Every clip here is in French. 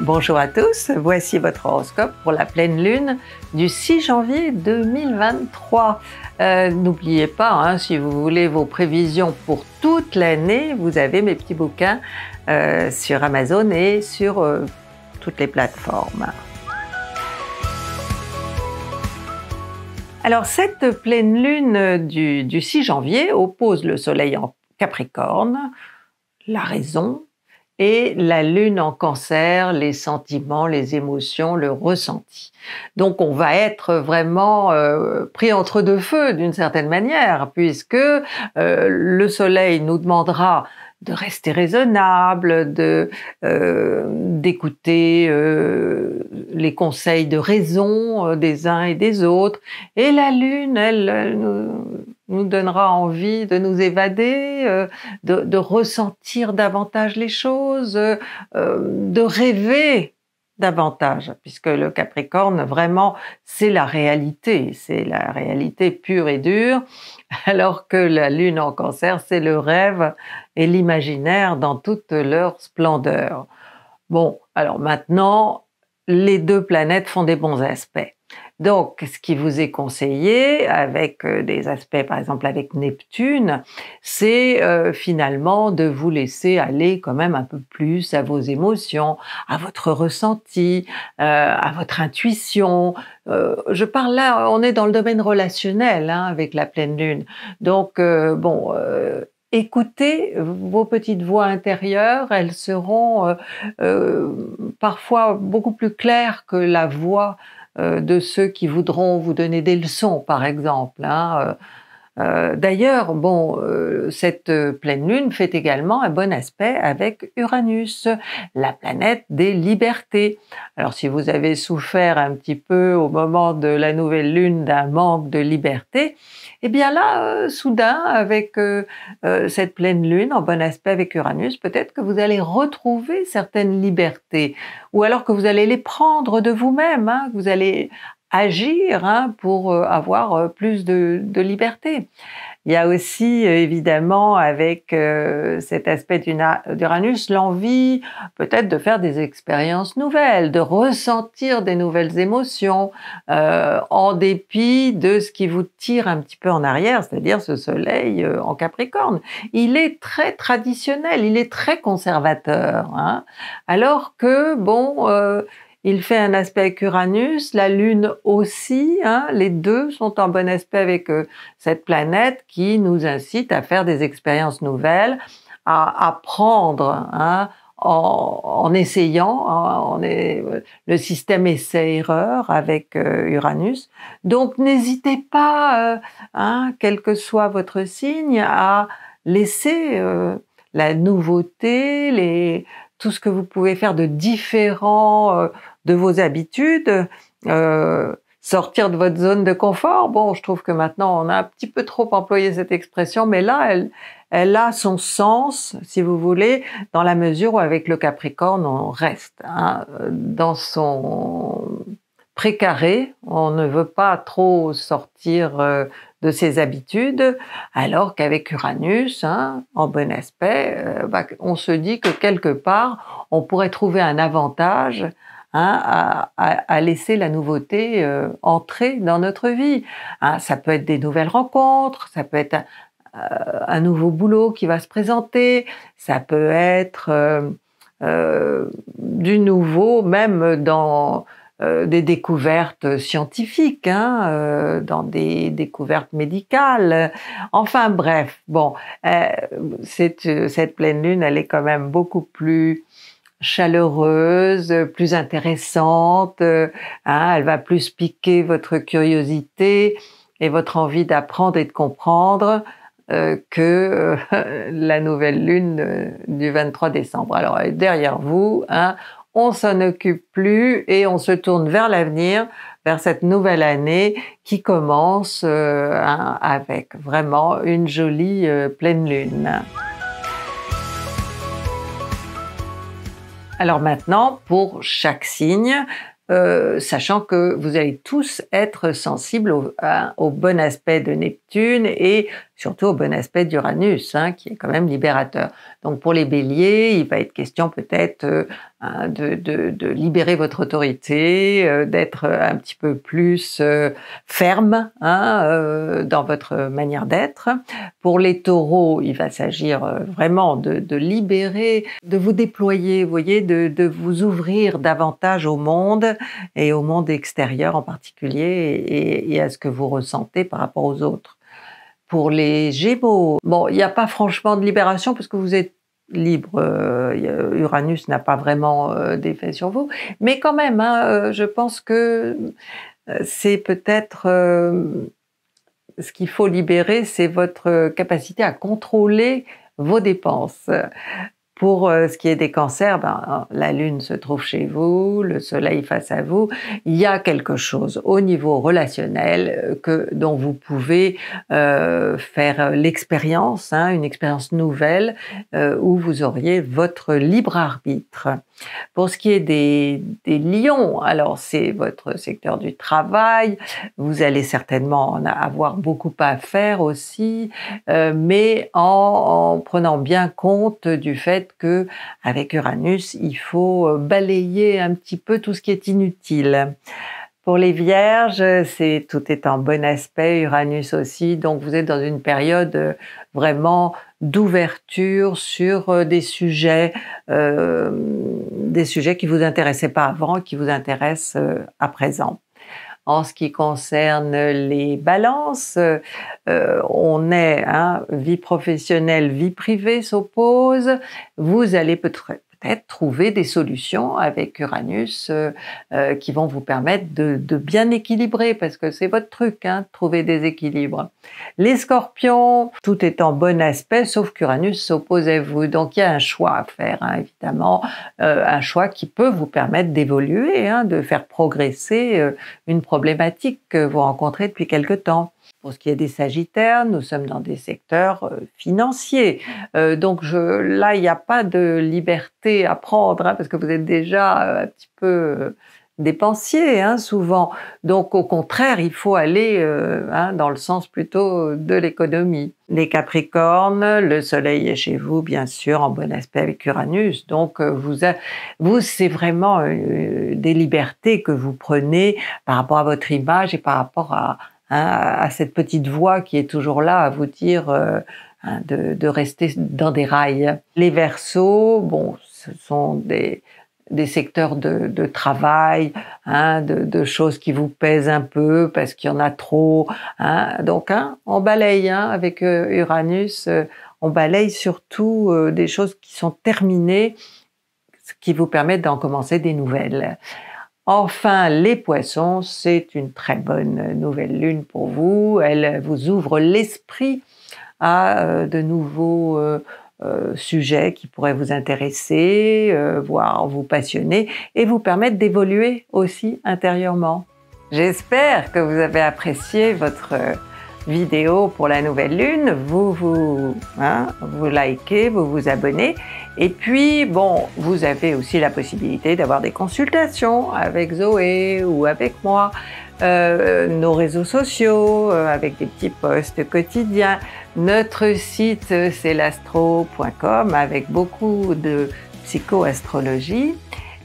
Bonjour à tous, voici votre horoscope pour la pleine lune du 6 janvier 2023. Euh, n'oubliez pas, hein, si vous voulez vos prévisions pour toute l'année, vous avez mes petits bouquins euh, sur Amazon et sur euh, toutes les plateformes. Alors cette pleine lune du 6 janvier oppose le soleil en Capricorne, la raison, et la lune en cancer, les sentiments, les émotions, le ressenti. Donc on va être vraiment euh, pris entre deux feux d'une certaine manière, puisque euh, le soleil nous demandera de rester raisonnable, de euh, d'écouter les conseils de raison des uns et des autres. Et la lune, elle, elle nous nous donnera envie de nous évader, euh, de, ressentir davantage les choses, euh, euh, de rêver davantage, puisque le Capricorne, vraiment, c'est la réalité, c'est la réalité pure et dure, alors que la Lune en cancer, c'est le rêve et l'imaginaire dans toute leur splendeur. Bon, alors maintenant, les deux planètes font des bons aspects. Donc, ce qui vous est conseillé avec euh, des aspects, par exemple avec Neptune, c'est euh, finalement de vous laisser aller quand même un peu plus à vos émotions, à votre ressenti, euh, à votre intuition. je parle là, on est dans le domaine relationnel hein, avec la pleine lune. Donc, bon écoutez vos petites voix intérieures, elles seront parfois beaucoup plus claires que la voix euh, de ceux qui voudront vous donner des leçons, par exemple. Hein, euh, euh, d'ailleurs, bon, euh, cette euh, pleine lune fait également un bon aspect avec Uranus, la planète des libertés. Alors, si vous avez souffert un petit peu au moment de la nouvelle lune d'un manque de liberté, eh bien là, soudain, avec cette pleine lune en bon aspect avec Uranus, peut-être que vous allez retrouver certaines libertés, ou alors que vous allez les prendre de vous-même, hein, vous allez agir hein, pour euh, avoir euh, plus de, liberté. Il y a aussi euh, évidemment avec cet aspect d'Uranus l'envie peut-être de faire des expériences nouvelles, de ressentir des nouvelles émotions en dépit de ce qui vous tire un petit peu en arrière, c'est-à-dire ce soleil en Capricorne. Il est très traditionnel, il est très conservateur, hein. alors que bon il fait un aspect avec Uranus, la Lune aussi, hein, les deux sont en bon aspect avec euh, cette planète qui nous incite à faire des expériences nouvelles, à apprendre hein, en, essayant, On est le système essai-erreur avec euh, Uranus. Donc n'hésitez pas, euh, hein, quel que soit votre signe, à laisser la nouveauté, les, tout ce que vous pouvez faire de différent euh, de vos habitudes, euh, sortir de votre zone de confort. Bon, je trouve que maintenant on a un petit peu trop employé cette expression, mais là, elle, elle a son sens, si vous voulez, dans la mesure où avec le Capricorne, on reste hein, dans son précaré, on ne veut pas trop sortir euh, de ses habitudes, alors qu'avec Uranus, hein, en bon aspect, euh, bah, on se dit que quelque part, on pourrait trouver un avantage hein, à, laisser la nouveauté euh, entrer dans notre vie. Hein, ça peut être des nouvelles rencontres, ça peut être euh, un, nouveau boulot qui va se présenter, ça peut être du nouveau même dans euh, des découvertes scientifiques, hein, euh, dans des découvertes médicales. Enfin bref, bon, euh, cette, pleine lune, elle est quand même beaucoup plus chaleureuse, plus intéressante. Hein, elle va plus piquer votre curiosité et votre envie d'apprendre et de comprendre que la nouvelle lune du 23 décembre. Alors derrière vous, hein, on s'en occupe plus et on se tourne vers l'avenir, vers cette nouvelle année qui commence euh, avec vraiment une jolie euh, pleine lune. Alors maintenant, pour chaque signe, euh, sachant que vous allez tous être sensibles au, bon aspect de Neptune et surtout au bon aspect d'Uranus, hein, qui est quand même libérateur. Donc pour les béliers, il va être question peut-être Hein, de, de, libérer votre autorité, euh, d'être euh, un petit peu plus euh, ferme hein, dans votre manière d'être. Pour les taureaux, il va s'agir vraiment de, de, libérer, de vous déployer, vous voyez, de, vous ouvrir davantage au monde et au monde extérieur en particulier et, et à ce que vous ressentez par rapport aux autres pour les Gémeaux. Bon, il n'y a pas franchement de libération parce que vous êtes libre, euh, Uranus n'a pas vraiment euh, d'effet sur vous. Mais quand même, hein, euh, je pense que c'est peut-être ce qu'il faut libérer, c'est votre capacité à contrôler vos dépenses. Pour euh, ce qui est des cancers, ben, la Lune se trouve chez vous, le Soleil face à vous. Il y a quelque chose au niveau relationnel euh, que, dont vous pouvez euh, faire l'expérience, hein, une expérience nouvelle, où vous auriez votre libre arbitre. Pour ce qui est des, lions, alors c'est votre secteur du travail, vous allez certainement en avoir beaucoup à faire aussi, euh, mais en, en, prenant bien compte du fait que avec Uranus, il faut balayer un petit peu tout ce qui est inutile. Pour les vierges, c'est tout est en bon aspect, Uranus aussi, donc vous êtes dans une période euh, vraiment d'ouverture sur euh, des sujets, euh, des sujets qui vous intéressaient pas avant, qui vous intéressent euh, à présent. En ce qui concerne les balances, on est, hein, vie professionnelle, vie privée s'oppose. Vous allez peut-être peut-être trouver des solutions avec Uranus euh, euh, qui vont vous permettre de, bien équilibrer, parce que c'est votre truc, hein, trouver des équilibres. Les scorpions, tout est en bon aspect, sauf qu'Uranus s'oppose à vous. Donc il y a un choix à faire, hein, évidemment, euh, un choix qui peut vous permettre d'évoluer, hein, de faire progresser une problématique que vous rencontrez depuis quelque temps. Pour ce qui est des Sagittaires, nous sommes dans des secteurs euh, financiers. Euh, donc je, là, il n'y a pas de liberté à prendre hein, parce que vous êtes déjà euh, un petit peu dépensier hein, souvent. Donc au contraire, il faut aller hein, dans le sens plutôt de l'économie. Les Capricornes, le Soleil est chez vous bien sûr en bon aspect avec Uranus. Donc vous, vous c'est vraiment des libertés que vous prenez par rapport à votre image et par rapport à, Hein, à cette petite voix qui est toujours là à vous dire euh, hein, de, rester dans des rails. Les versos, bon, ce sont des, des secteurs de, travail, hein, de, choses qui vous pèsent un peu parce qu'il y en a trop. Donc, hein, on balaye avec euh, Uranus, euh, on balaye surtout des choses qui sont terminées, ce qui vous permet d'en commencer des nouvelles. Enfin, les poissons, c'est une très bonne nouvelle lune pour vous. Elle vous ouvre l'esprit à euh, de nouveaux euh, euh, sujets qui pourraient vous intéresser, voire vous passionner, et vous permettre d'évoluer aussi intérieurement. J'espère que vous avez apprécié votre vidéo pour la nouvelle lune, vous hein, vous, likez, vous vous abonnez. Et puis, bon, vous avez aussi la possibilité d'avoir des consultations avec Zoé ou avec moi, euh, nos réseaux sociaux, euh, avec des petits posts quotidiens. Notre site, c'est l'astro.com avec beaucoup de psychoastrologie.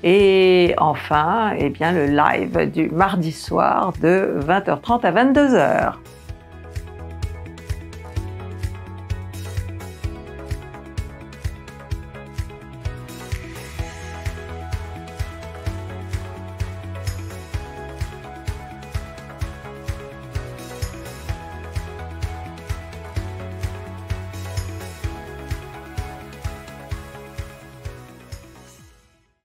Et enfin, eh bien, le live du mardi soir de 20h30 à 22h.